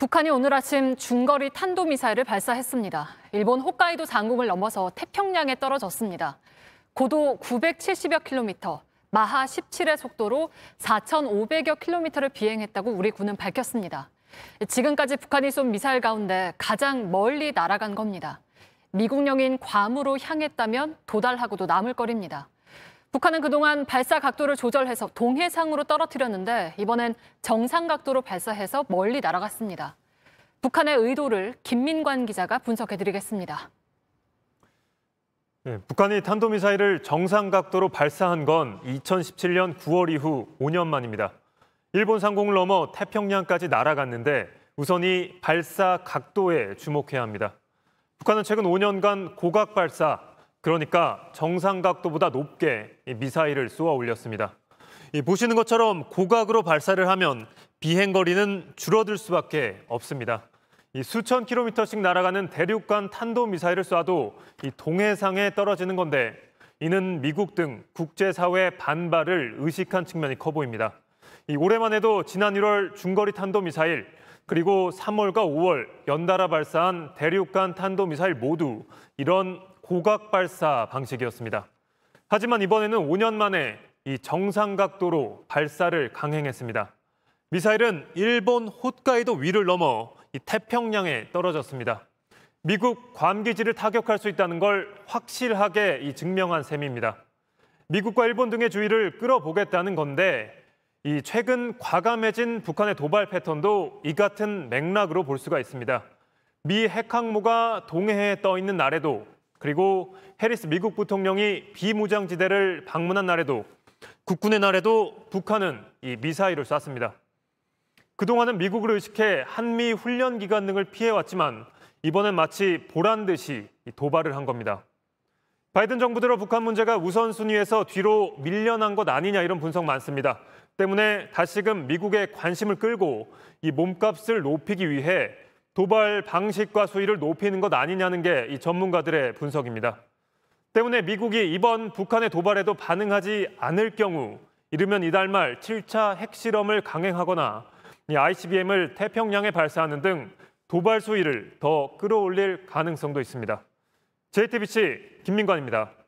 북한이 오늘 아침 중거리 탄도미사일을 발사했습니다. 일본 홋카이도 장궁을 넘어서 태평양에 떨어졌습니다. 고도 970여 킬로미터, 마하 17의 속도로 4,500여 킬로미터를 비행했다고 우리 군은 밝혔습니다. 지금까지 북한이 쏜 미사일 가운데 가장 멀리 날아간 겁니다. 미국령인 괌으로 향했다면 도달하고도 남을 거립니다. 북한은 그동안 발사 각도를 조절해서 동해상으로 떨어뜨렸는데 이번엔 정상 각도로 발사해서 멀리 날아갔습니다. 북한의 의도를 김민관 기자가 분석해드리겠습니다. 네, 북한이 탄도미사일을 정상 각도로 발사한 건 2017년 9월 이후 5년 만입니다. 일본 상공을 넘어 태평양까지 날아갔는데 우선이 발사 각도에 주목해야 합니다. 북한은 최근 5년간 고각 발사 그러니까 정상각도보다 높게 미사일을 쏘아 올렸습니다. 보시는 것처럼 고각으로 발사를 하면 비행 거리는 줄어들 수밖에 없습니다. 수천 킬로미터씩 날아가는 대륙간 탄도 미사일을 쏴도 동해상에 떨어지는 건데 이는 미국 등 국제사회 반발을 의식한 측면이 커 보입니다. 올해만 해도 지난 1월 중거리 탄도 미사일 그리고 3월과 5월 연달아 발사한 대륙간 탄도 미사일 모두 이런 고각 발사 방식이었습니다. 하지만 이번에는 5년 만에 이 정상 각도로 발사를 강행했습니다. 미사일은 일본 홋카이도 위를 넘어 태평양에 떨어졌습니다. 미국 괌기지를 타격할 수 있다는 걸 확실하게 증명한 셈입니다. 미국과 일본 등의 주의를 끌어보겠다는 건데 이 최근 과감해진 북한의 도발 패턴도 이 같은 맥락으로 볼 수가 있습니다. 미 핵항모가 동해에 떠 있는 날에도 그리고 해리스 미국 부통령이 비무장지대를 방문한 날에도 국군의 날에도 북한은 이 미사일을 쐈습니다. 그동안은 미국을 의식해 한미 훈련 기간 등을 피해왔지만 이번엔 마치 보란 듯이 도발을 한 겁니다. 바이든 정부 들어 북한 문제가 우선순위에서 뒤로 밀려난 것 아니냐 이런 분석 많습니다. 때문에 다시금 미국의 관심을 끌고 이 몸값을 높이기 위해 도발 방식과 수위를 높이는 것 아니냐는 게 이 전문가들의 분석입니다. 때문에 미국이 이번 북한의 도발에도 반응하지 않을 경우 이르면 이달 말 7차 핵실험을 강행하거나 ICBM을 태평양에 발사하는 등 도발 수위를 더 끌어올릴 가능성도 있습니다. JTBC 김민관입니다.